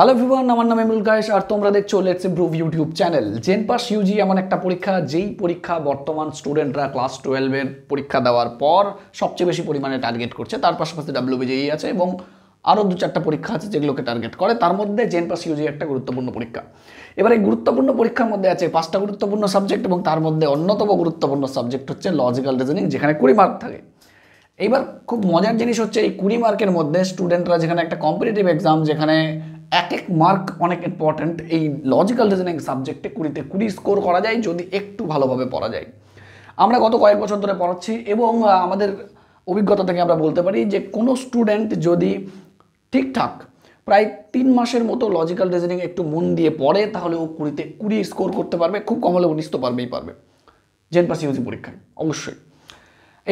hello Vivaan আমার নাম এমুল গায়েশ আর তোমরা দেখছো লেটস ইমপ্রুভ ইউটিউব চ্যানেল জেনপাস ইউজি এমন একটা পরীক্ষা যেই পরীক্ষা বর্তমান স্টুডেন্টরা ক্লাস টুয়েলভের পরীক্ষা দেওয়ার পর সবচেয়ে বেশি পরিমাণে টার্গেট করছে তার পাশাপাশি ডাব্লিউবিজেই e আছে এবং আরও দু চারটা পরীক্ষা আছে যেগুলোকে টার্গেট করে তার মধ্যে জেনপাস ইউজি একটা গুরুত্বপূর্ণ পরীক্ষা এবার এই গুরুত্বপূর্ণ পরীক্ষার মধ্যে আছে পাঁচটা গুরুত্বপূর্ণ সাবজেক্ট এবং তার মধ্যে অন্যতম গুরুত্বপূর্ণ সাবজেক্ট হচ্ছে লজিক্যাল রিজনিং যেখানে কুড়ি মার্ক থাকে এইবার খুব মজার জিনিস হচ্ছে এই কুড়ি মার্কের মধ্যে স্টুডেন্টরা যেখানে একটা কম্পিটিটিভ এক্সাম যেখানে এক এক মার্ক অনেক ইম্পর্ট্যান্ট এই লজিক্যাল রিজনিং সাবজেক্টে কুড়িতে কুড়ি স্কোর করা যায় যদি একটু ভালোভাবে পড়া যায় আমরা গত কয়েক বছর ধরে পড়াচ্ছি এবং আমাদের অভিজ্ঞতা থেকে আমরা বলতে পারি যে কোনো স্টুডেন্ট যদি ঠিকঠাক প্রায় তিন মাসের মতো লজিক্যাল রিজনিং একটু মন দিয়ে পড়ে তাহলে ও কুড়িতে কুড়ি স্কোর করতে পারবে খুব কম হলে উনিশ তো পারবেই পারবে জেন পাস ইউজি পরীক্ষায় অবশ্যই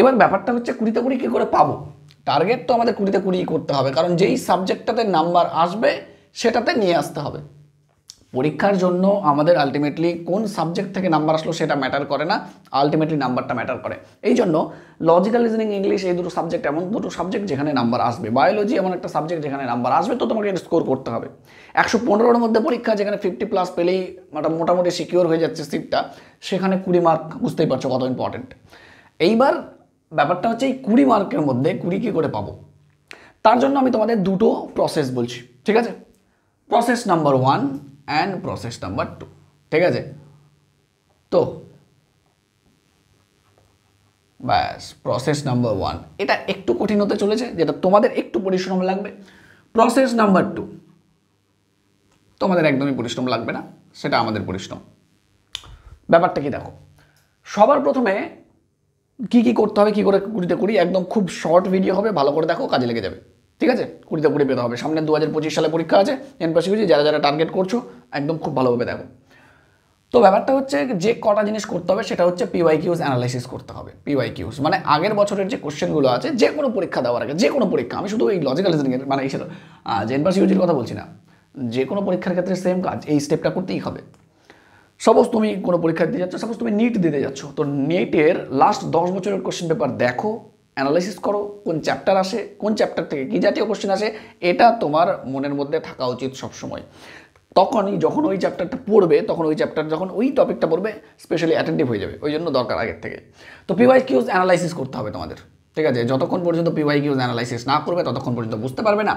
এবার ব্যাপারটা হচ্ছে কুড়িতে কুড়ি কী করে পাবো টার্গেট তো আমাদের কুড়িতে কুড়িই করতে হবে কারণ যেই সাবজেক্টটাতে নাম্বার আসবে সেটাতে নিয়ে আসতে হবে পরীক্ষার জন্য আমাদের আলটিমেটলি কোন সাবজেক্ট থেকে নাম্বার আসলো সেটা ম্যাটার করে না আলটিমেটলি নাম্বারটা ম্যাটার করে এই জন্য লজিক্যাল রিজনিং ইংলিশ এই দুটো সাবজেক্ট এমন দুটো সাবজেক্ট যেখানে নাম্বার আসবে বায়োলজি এমন একটা সাবজেক্ট যেখানে নাম্বার আসবে তো তোমাকে স্কোর করতে হবে একশো পনেরোর মধ্যে পরীক্ষা যেখানে ফিফটি প্লাস পেলেই মোটামুটি সিকিওর হয়ে যাচ্ছে সিটটা সেখানে কুড়ি মার্ক বুঝতেই পারছো কত ইম্পর্টেন্ট এইবার ব্যাপারটা হচ্ছে এই কুড়ি মার্কের মধ্যে কুড়ি কী করে পাবো তার জন্য আমি তোমাদের দুটো প্রসেস বলছি ঠিক আছে process number one and process number two ঠিক আছে তো ব্যাস প্রসেস নাম্বার ওয়ান এটা একটু কঠিন হতে চলেছে যেটা তোমাদের একটু পরিশ্রম লাগবে প্রসেস নাম্বার টু তোমাদের একদমই পরিশ্রম লাগবে না সেটা আমাদের পরিশ্রম ব্যাপারটা কি দেখো সবার প্রথমে কি কি করতে হবে কি করে কুড়িতে কুড়ি একদম খুব শর্ট ভিডিও হবে ভালো করে দেখো কাজে লেগে যাবে ঠিক আছে কুড়িতে কুড়ি পেতে হবে সামনে দু হাজার পঁচিশ সালে পরীক্ষা আছে এন পাশাপাশি যারা যারা টার্গেট করছো একদম খুব ভালোভাবে দেখো তো ব্যাপারটা হচ্ছে যে কটা জিনিস করতে হবে সেটা হচ্ছে পিওয়াই কিউজ অ্যানালাইসিস করতে হবে পিওয়াই কিউজ মানে আগের বছরের যে কোশ্চেনগুলো আছে যে কোনো পরীক্ষা দেওয়ার আগে যে কোনো পরীক্ষা আমি শুধু এই লজিক্যাল রিজনিংয়ের মানে এই এন পাস ইউজির কথা বলছি না যে কোনো পরীক্ষার ক্ষেত্রে সেম কাজ এই স্টেপটা করতেই হবে সাপোজ তুমি কোনো পরীক্ষা দিতে যাচ্ছ সাপোজ তুমি নিট দিতে যাচ্ছ তো নেটের লাস্ট দশ বছরের কোশ্চেন পেপার দেখো অ্যানালাইসিস করো কোন চ্যাপ্টার আসে কোন চ্যাপ্টার থেকে কী জাতীয় কোশ্চেন আসে এটা তোমার মনের মধ্যে থাকা উচিত সবসময় তখনই যখন ওই চ্যাপ্টারটা পড়বে তখন ওই চ্যাপ্টার যখন ওই টপিকটা পড়বে স্পেশালি অ্যাটেন্টিভ হয়ে যাবে ওই জন্য দরকার আগের থেকে তো পিওয়াই কিউজ অ্যানালাইসিস করতে হবে তোমাদের ঠিক আছে যতক্ষণ পর্যন্ত পিওয়াই কিউজ অ্যানালাইসিস না করবে ততক্ষণ পর্যন্ত বুঝতে পারবে না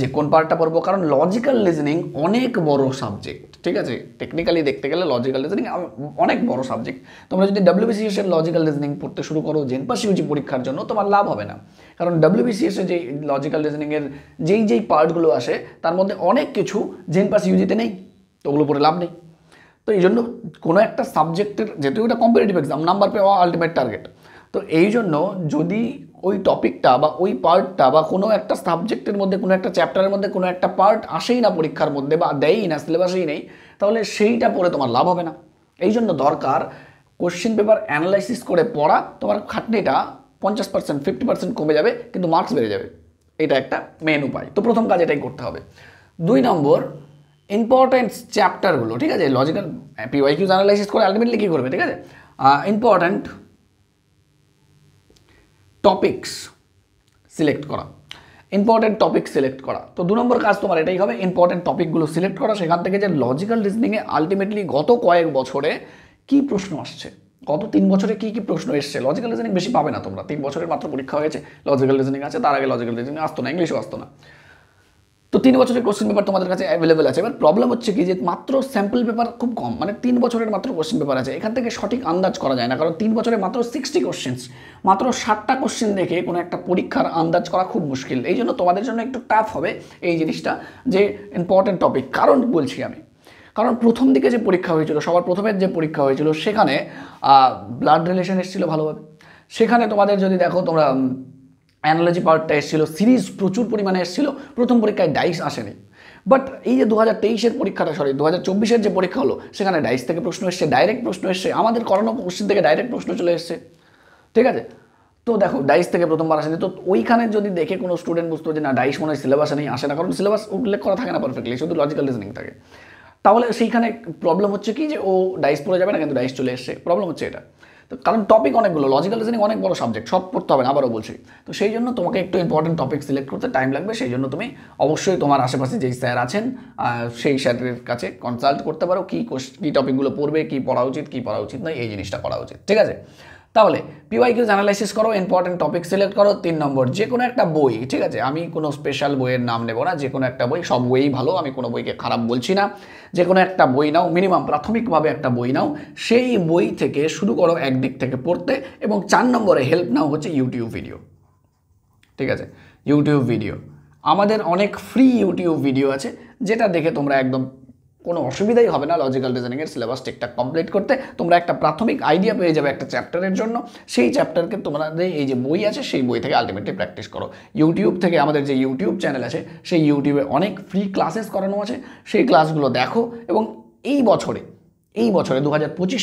যে কোন পার্টটা পড়বো কারণ লজিক্যাল রিজনিং অনেক বড় সাবজেক্ট ঠিক আছে টেকনিক্যালি দেখতে গেলে লজিক্যাল রিজনিং অনেক বড় সাবজেক্ট তোমরা যদি এর লজিক্যাল রিজনিং পড়তে শুরু করো জেনপাস ইউজি পরীক্ষার জন্য তোমার লাভ হবে না কারণ ডাব্লিউবিসিএসে যে লজিক্যাল এর যেই যেই পার্টগুলো আসে তার মধ্যে অনেক কিছু জেনপাস ইউজিতে নেই তো ওগুলো পড়ে লাভ নেই তো এই জন্য কোনো একটা সাবজেক্টের যেহেতু এটা কম্পিটিটিভ এক্সাম নাম্বার পেওয়া আলটিমেট টার্গেট তো এই জন্য যদি ওই টপিকটা বা ওই পার্টটা বা কোনো একটা সাবজেক্টের মধ্যে কোনো একটা চ্যাপ্টারের মধ্যে কোনো একটা পার্ট আসেই না পরীক্ষার মধ্যে বা দেয়ই না সিলেবাসেই নেই তাহলে সেইটা পড়ে তোমার লাভ হবে না এই জন্য দরকার কোশ্চেন পেপার অ্যানালাইসিস করে পড়া তোমার খাটনিটা পঞ্চাশ পার্সেন্ট ফিফটি পার্সেন্ট কমে যাবে কিন্তু মার্কস বেড়ে যাবে এটা একটা মেন উপায় তো প্রথম কাজ এটাই করতে হবে দুই নম্বর ইম্পর্ট্যান্ট চ্যাপ্টারগুলো ঠিক আছে লজিক্যাল পিওয়াইকিউজ কিউজ অ্যানালাইসিস করে আলটিমেটলি কী করবে ঠিক আছে ইম্পর্ট্যান্ট টপিকস সিলেক্ট করা ইম্পর্টেন্ট টপিক সিলেক্ট করা তো দু নম্বর কাজ তোমার এটাই হবে ইম্পর্টেন্ট টপিকগুলো সিলেক্ট করা সেখান থেকে যে লজিক্যাল রিজনিংয়ে আলটিমেটলি গত কয়েক বছরে কি প্রশ্ন আসছে গত তিন বছরে কি কি প্রশ্ন এসছে লজিক্যাল রিজনিং বেশি পাবে না তোমরা তিন বছরের মাত্র পরীক্ষা হয়েছে লজিক্যাল রিজনিং আছে তার আগে লজিক্যাল রিজনিং আসতো না ইংলিশও আসতো না তো তিন বছরের কোশ্চেন পেপার তোমাদের কাছে অ্যাভেলেবেল আছে এবার প্রবলেম হচ্ছে কি যে মাত্র স্যাম্পল পেপার খুব কম মানে তিন বছরের মাত্র কোশ্চেন পেপার আছে এখান থেকে সঠিক আন্দাজ করা যায় না কারণ তিন বছরে মাত্র সিক্সটি কোশ্চেন্স মাত্র ষাটটা কোশ্চেন দেখে কোনো একটা পরীক্ষার আন্দাজ করা খুব মুশকিল এই জন্য তোমাদের জন্য একটু টাফ হবে এই জিনিসটা যে ইম্পর্ট্যান্ট টপিক কারণ বলছি আমি কারণ প্রথম দিকে যে পরীক্ষা হয়েছিল সবার প্রথমের যে পরীক্ষা হয়েছিল সেখানে ব্লাড রিলেশন এসেছিলো ভালোভাবে সেখানে তোমাদের যদি দেখো তোমরা অ্যানালজি পাওয়ারটা এসেছিলো সিরিজ প্রচুর পরিমাণে এসেছিলো প্রথম পরীক্ষায় ডাইস আসেনি বাট এই যে দু হাজার তেইশের পরীক্ষাটা সরি দু হাজার চব্বিশের যে পরীক্ষা হলো সেখানে ডাইস থেকে প্রশ্ন এসছে ডাইরেক্ট প্রশ্ন এসছে আমাদের করোনা কোশ্চিন থেকে ডাইরেক্ট প্রশ্ন চলে এসছে ঠিক আছে তো দেখো ডাইস থেকে প্রথমবার আসেনি তো ওইখানে যদি দেখে কোনো স্টুডেন্ট বুঝতো যে না ডাইস মনে হয় সিলেবাসে নেই আসে না কারণ সিলেবাস উল্লেখ করা থাকে না পারফেক্টলি শুধু লজিক্যাল রিজনিং থাকে তাহলে সেইখানে প্রবলেম হচ্ছে কি যে ও ডাইস পড়ে যাবে না কিন্তু ডাইস চলে এসছে প্রবলেম হচ্ছে এটা তো কারণ টপিক অনেকগুলো লজিক্যাল রিজনিং অনেক বড় সাবজেক্ট সব পড়তে হবে আবারও বলছি তো সেই জন্য তোমাকে একটু ইম্পর্টেন্ট টপিক সিলেক্ট করতে টাইম লাগবে সেই জন্য তুমি অবশ্যই তোমার আশেপাশে যেই স্যার আছেন সেই স্যারের কাছে কনসাল্ট করতে পারো কী কী টপিকগুলো পড়বে কী পড়া উচিত কী পড়া উচিত নয় এই জিনিসটা করা উচিত ঠিক আছে তাহলে কিউজ অ্যানালাইসিস করো ইম্পর্টেন্ট টপিক সিলেক্ট করো তিন নম্বর যে কোনো একটা বই ঠিক আছে আমি কোনো স্পেশাল বইয়ের নাম নেব না যে কোনো একটা বই সব বইই ভালো আমি কোনো বইকে খারাপ বলছি না যে কোনো একটা বই নাও মিনিমাম প্রাথমিকভাবে একটা বই নাও সেই বই থেকে শুরু করো একদিক থেকে পড়তে এবং চার নম্বরে হেল্প নাও হচ্ছে ইউটিউব ভিডিও ঠিক আছে ইউটিউব ভিডিও আমাদের অনেক ফ্রি ইউটিউব ভিডিও আছে যেটা দেখে তোমরা একদম কোনো অসুবিধাই হবে না লজিক্যাল রিজনিংয়ের সিলেবাস ঠিকঠাক কমপ্লিট করতে তোমরা একটা প্রাথমিক আইডিয়া পেয়ে যাবে একটা চ্যাপ্টারের জন্য সেই চ্যাপ্টারকে তোমাদের এই যে বই আছে সেই বই থেকে আলটিমেটলি প্র্যাকটিস করো ইউটিউব থেকে আমাদের যে ইউটিউব চ্যানেল আছে সেই ইউটিউবে অনেক ফ্রি ক্লাসেস করানো আছে সেই ক্লাসগুলো দেখো এবং এই বছরে এই বছরে দু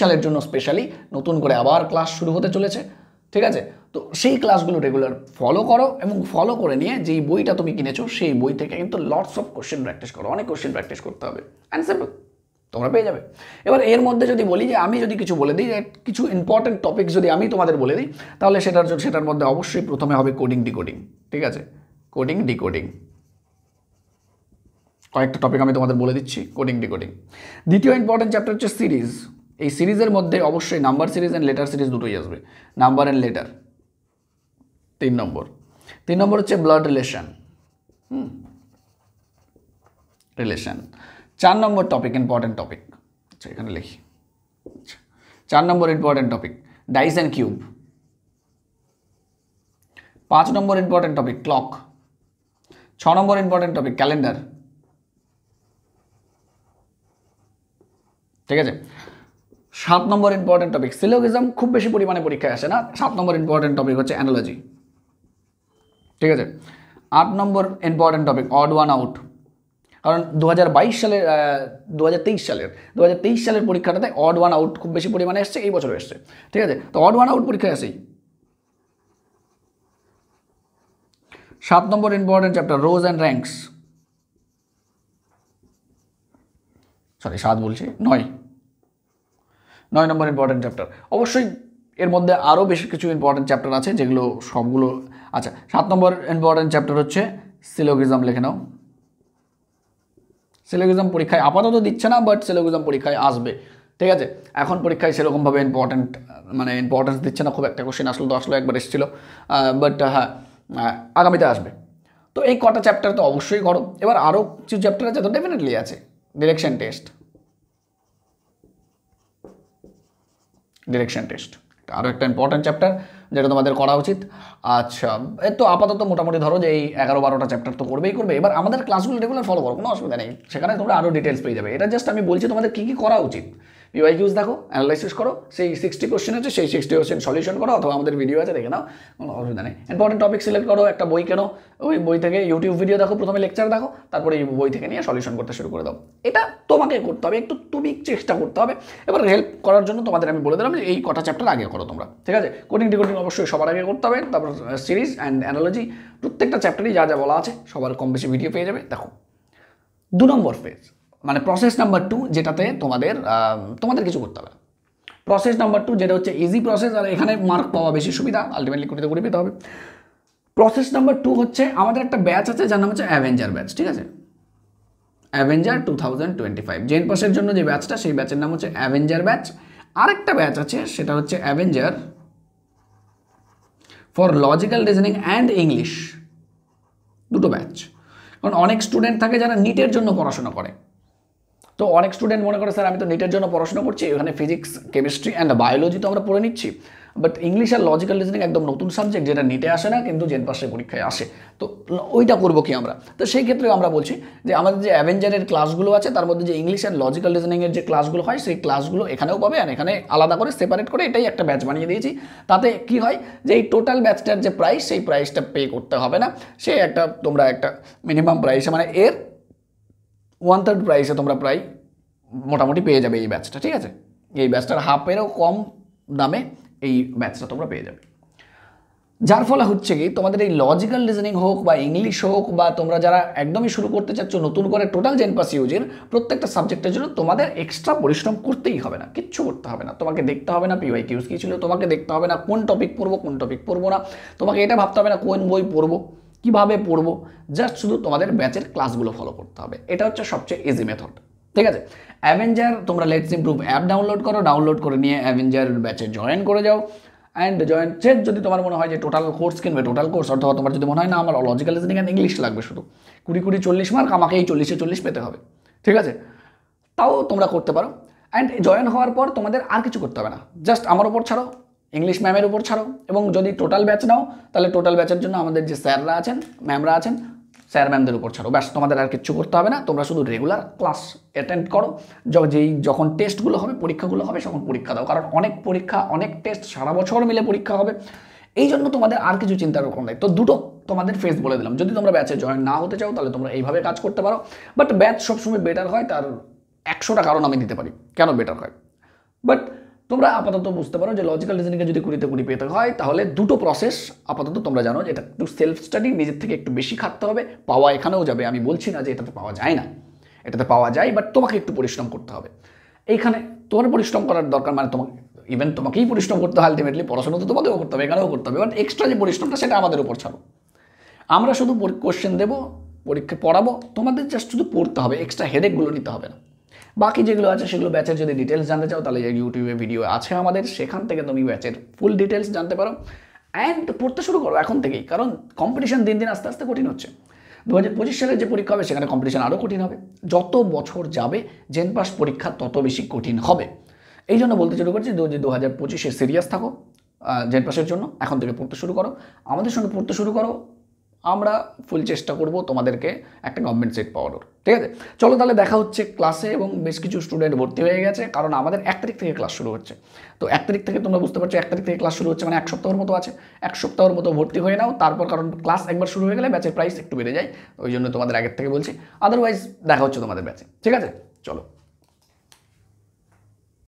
সালের জন্য স্পেশালি নতুন করে আবার ক্লাস শুরু হতে চলেছে ঠিক আছে তো সেই ক্লাসগুলো রেগুলার ফলো করো এবং ফলো করে নিয়ে যেই বইটা তুমি কিনেছো সেই বই থেকে কিন্তু লটস অফ কোশ্চেন প্র্যাকটিস করো অনেক কোশ্চেন প্র্যাকটিস করতে হবে অ্যান্সার তোমরা পেয়ে যাবে এবার এর মধ্যে যদি বলি যে আমি যদি কিছু বলে দিই কিছু ইম্পর্টেন্ট টপিক যদি আমি তোমাদের বলে দিই তাহলে সেটার জন্য সেটার মধ্যে অবশ্যই প্রথমে হবে কোডিং ডিকোডিং ঠিক আছে কোডিং ডিকোডিং কয়েকটা টপিক আমি তোমাদের বলে দিচ্ছি কোডিং ডিকোডিং দ্বিতীয় ইম্পর্টেন্ট চ্যাপ্টার হচ্ছে সিরিজ এই সিরিজের মধ্যে অবশ্যই number series and letter series দুটোই আসবে নাম্বার অ্যান্ড লেটার তিন নম্বর তিন নম্বর হচ্ছে ব্লাড রিলেশন হুম রিলেশন চার নম্বর টপিক ইম্পর্টেন্ট টপিক আচ্ছা এখানে লিখি আচ্ছা, চার নম্বর important topic dice and cube পাঁচ নম্বর ইম্পর্টেন্ট টপিক ক্লক ছ নম্বর ইম্পর্টেন্ট টপিক ক্যালেন্ডার ঠিক আছে সাত নম্বর ইম্পর্টেন্ট টপিক সিলোগিজম খুব বেশি পরিমাণে পরীক্ষায় আসে না সাত নম্বর ইম্পর্টেন্ট টপিক হচ্ছে অ্যানালজি ঠিক আছে আট নম্বর important topic odd one out কারণ দু হাজার সালের দু সালের দু সালের পরীক্ষাটাতে অড ওয়ান আউট খুব বেশি পরিমাণে এসছে এই বছর এসছে ঠিক আছে তো অড ওয়ান আউট পরীক্ষা আসেই সাত নম্বর important chapter rows and ranks sorry সাত বলছি নয় নয় নম্বর ইম্পর্টেন্ট চ্যাপ্টার অবশ্যই এর মধ্যে আরও বেশ কিছু ইম্পর্ট্যান্ট চ্যাপ্টার আছে যেগুলো সবগুলো আচ্ছা সাত নম্বর ইম্পর্ট্যান্ট চ্যাপ্টার হচ্ছে সিলোগিজম লিখে নাও সিলোগিজম পরীক্ষায় আপাতত দিচ্ছে না বাট সিলোগিজম পরীক্ষায় আসবে ঠিক আছে এখন পরীক্ষায় সেরকমভাবে ইম্পর্ট্যান্ট মানে ইম্পর্টেন্স দিচ্ছে না খুব একটা কোশ্চেন আসলো তো আসলো একবার এসেছিলো বাট হ্যাঁ আগামীতে আসবে তো এই কটা চ্যাপ্টার তো অবশ্যই করো এবার আরও কিছু চ্যাপ্টার আছে তো ডেফিনেটলি আছে ডিরেকশন টেস্ট ডিরেকশন টেস্ট আরও একটা ইম্পর্ট্যান্ট চ্যাপ্টার যেটা তোমাদের করা উচিত আচ্ছা এ তো আপাতত মোটামুটি ধরো যে এই এগারো বারোটা চ্যাপ্টার তো করবেই করবে এবার আমাদের ক্লাসগুলো রেগুলার ফলো করো কোনো অসুবিধা নেই সেখানে তোমরা আরও ডিটেলস পেয়ে যাবে এটা জাস্ট আমি বলছি তোমাদের কী কী করা উচিত কিউজ দেখো অ্যানালাইসিস করো সেই সিক্সটি কোশ্চেন আছে সেই সিক্সটি কোশ্চেন সলিউশন করো অথবা আমাদের ভিডিও আছে দেখে নাও কোনো অসুবিধা নেই ইম্পর্টেন্ট টপিক সিলেক্ট করো একটা বই কেনো ওই বই থেকে ইউটিউব ভিডিও দেখো প্রথমে লেকচার দেখো তারপরে এই বই থেকে নিয়ে সলিউশন করতে শুরু করে দাও এটা তোমাকে করতে হবে একটু তুমি চেষ্টা করতে হবে এবার হেল্প করার জন্য তোমাদের আমি বলে দিলাম যে এই কটা চ্যাপ্টার আগে করো তোমরা ঠিক আছে কোডিং ডিকোডিং অবশ্যই সবার আগে করতে হবে তারপর সিরিজ অ্যান্ড অ্যানালজি প্রত্যেকটা চ্যাপ্টারই যা যা বলা আছে সবার কম বেশি ভিডিও পেয়ে যাবে দেখো দু নম্বর ফেজ মানে প্রসেস নাম্বার টু যেটাতে তোমাদের তোমাদের কিছু করতে হবে প্রসেস নাম্বার টু যেটা হচ্ছে ইজি প্রসেস আর এখানে মার্ক পাওয়া বেশি সুবিধা আলটিমেটলি করতে করে পেতে হবে প্রসেস নাম্বার টু হচ্ছে আমাদের একটা ব্যাচ আছে যার নাম হচ্ছে অ্যাভেঞ্জার ব্যাচ ঠিক আছে Avenger two thousand twenty five জেন পাসের জন্য যে ব্যাচটা সেই ব্যাচের নাম হচ্ছে অ্যাভেঞ্জার ব্যাচ আরেকটা ব্যাচ আছে সেটা হচ্ছে Avenger for logical reasoning and English দুটো ব্যাচ কারণ অনেক স্টুডেন্ট থাকে যারা নিটের জন্য পড়াশোনা করে তো অনেক স্টুডেন্ট মনে করে স্যার আমি তো নেটের জন্য পড়াশোনা করছি এখানে ফিজিক্স কেমিস্ট্রি অ্যান্ড বায়োলজি তো আমরা পড়ে নিচ্ছি বাট ইংলিশ আর লজিক্যাল রিজনিং একদম নতুন সাবজেক্ট যেটা নিটে আসে না কিন্তু জেন পাশে পরীক্ষায় আসে তো ওইটা করবো কি আমরা তো সেই ক্ষেত্রে আমরা বলছি যে আমাদের যে অ্যাভেঞ্জারের ক্লাসগুলো আছে তার মধ্যে যে ইংলিশ অ্যান্ড লজিক্যাল রিজনিংয়ের যে ক্লাসগুলো হয় সেই ক্লাসগুলো এখানেও পাবে আর এখানে আলাদা করে সেপারেট করে এটাই একটা ব্যাচ বানিয়ে দিয়েছি তাতে কি হয় যে এই টোটাল ব্যাচটার যে প্রাইস সেই প্রাইসটা পে করতে হবে না সে একটা তোমরা একটা মিনিমাম প্রাইসে মানে এর ওয়ান থার্ড প্রাইসে তোমরা প্রায় মোটামুটি পেয়ে যাবে এই ব্যাচটা ঠিক আছে এই ব্যাচটার হাফেরও কম দামে এই ব্যাচটা তোমরা পেয়ে যাবে যার ফলে হচ্ছে কি তোমাদের এই লজিক্যাল রিজনিং হোক বা ইংলিশ হোক বা তোমরা যারা একদমই শুরু করতে চাচ্ছ নতুন করে টোটাল জেনপাস ইউজের প্রত্যেকটা সাবজেক্টের জন্য তোমাদের এক্সট্রা পরিশ্রম করতেই হবে না কিচ্ছু করতে হবে না তোমাকে দেখতে হবে না পিওয়াই কিউজ কী ছিল তোমাকে দেখতে হবে না কোন টপিক পড়বো কোন টপিক পড়বো না তোমাকে এটা ভাবতে হবে না কোন বই পড়বো কিভাবে পড়বো জাস্ট শুধু তোমাদের ব্যাচের ক্লাসগুলো ফলো করতে হবে এটা হচ্ছে সবচেয়ে ইজি মেথড ঠিক আছে অ্যাভেঞ্জার তোমরা লেটস ইমপ্রুভ অ্যাপ ডাউনলোড করো ডাউনলোড করে নিয়ে অ্যাভেঞ্জার ব্যাচে জয়েন করে যাও অ্যান্ড জয়েন জয়েন্টের যদি তোমার মনে হয় যে টোটাল কোর্স কিনবে টোটাল কোর্স অথবা তোমার যদি মনে হয় না আমার লজিক্যাল রিজনিং অ্যান্ড ইংলিশ লাগবে শুধু কুড়ি কুড়ি চল্লিশ মার্ক আমাকে এই চল্লিশে চল্লিশ পেতে হবে ঠিক আছে তাও তোমরা করতে পারো অ্যান্ড জয়েন হওয়ার পর তোমাদের আর কিছু করতে হবে না জাস্ট আমার ওপর ছাড়ো ইংলিশ ম্যামের উপর ছাড়ো এবং যদি টোটাল ব্যাচ নাও তাহলে টোটাল ব্যাচের জন্য আমাদের যে স্যাররা আছেন ম্যামরা আছেন স্যার ম্যামদের উপর ছাড়ো ব্যাস তোমাদের আর কিচ্ছু করতে হবে না তোমরা শুধু রেগুলার ক্লাস অ্যাটেন্ড করো যেই যখন টেস্টগুলো হবে পরীক্ষাগুলো হবে তখন পরীক্ষা দাও কারণ অনেক পরীক্ষা অনেক টেস্ট সারা বছর মিলে পরীক্ষা হবে এই জন্য তোমাদের আর কিছু চিন্তার রকম নাই তো দুটো তোমাদের ফেস বলে দিলাম যদি তোমরা ব্যাচে জয়েন না হতে চাও তাহলে তোমরা এইভাবে কাজ করতে পারো বাট ব্যাচ সবসময় বেটার হয় তার একশোটা কারণ আমি দিতে পারি কেন বেটার হয় বাট তোমরা আপাতত বুঝতে পারো যে লজিক্যাল রিজনিংয়ে যদি কুড়িতে কুড়ি পেতে হয় তাহলে দুটো প্রসেস আপাতত তোমরা জানো যে এটা একটু সেলফ স্টাডি নিজের থেকে একটু বেশি খাটতে হবে পাওয়া এখানেও যাবে আমি বলছি না যে এটাতে পাওয়া যায় না এটাতে পাওয়া যায় বাট তোমাকে একটু পরিশ্রম করতে হবে এইখানে তোমার পরিশ্রম করার দরকার মানে তোমাকে ইভেন তোমাকেই পরিশ্রম করতে হয় আলটিমেটলি পড়াশোনা তো তোমাকেও করতে হবে এখানেও করতে হবে বাট এক্সট্রা যে পরিশ্রমটা সেটা আমাদের উপর ছাড়ো আমরা শুধু কোশ্চেন দেবো পরীক্ষা পড়াবো তোমাদের জাস্ট শুধু পড়তে হবে এক্সট্রা হেডেকগুলো নিতে হবে না বাকি যেগুলো আছে সেগুলো ব্যাচের যদি ডিটেলস জানতে চাও তাহলে ইউটিউবে ভিডিও আছে আমাদের সেখান থেকে তুমি ব্যাচের ফুল ডিটেলস জানতে পারো অ্যান্ড পড়তে শুরু করো এখন থেকেই কারণ কম্পিটিশন দিন দিন আস্তে আস্তে কঠিন হচ্ছে দু হাজার পঁচিশ সালের যে পরীক্ষা হবে সেখানে কম্পিটিশন আরও কঠিন হবে যত বছর যাবে জেন পাস পরীক্ষা তত বেশি কঠিন হবে এই জন্য বলতে শুরু করছি দু হাজার পঁচিশে সিরিয়াস থাকো জেন পাসের জন্য এখন থেকে পড়তে শুরু করো আমাদের সঙ্গে পড়তে শুরু করো আমরা ফুল চেষ্টা করব তোমাদেরকে একটা গভর্নমেন্ট সিট পাওয়ানোর ঠিক আছে চলো তাহলে দেখা হচ্ছে ক্লাসে এবং বেশ কিছু স্টুডেন্ট ভর্তি হয়ে গেছে কারণ আমাদের এক তারিখ থেকে ক্লাস শুরু হচ্ছে তো এক তারিখ থেকে তোমরা বুঝতে পারছো এক তারিখ থেকে ক্লাস শুরু হচ্ছে মানে এক সপ্তাহের মতো আছে এক সপ্তাহের মতো ভর্তি হয়ে নাও তারপর কারণ ক্লাস একবার শুরু হয়ে গেলে ব্যাচের প্রাইস একটু বেড়ে যায় ওই জন্য তোমাদের আগের থেকে বলছি আদারওয়াইজ দেখা হচ্ছে তোমাদের ব্যাচে ঠিক আছে চলো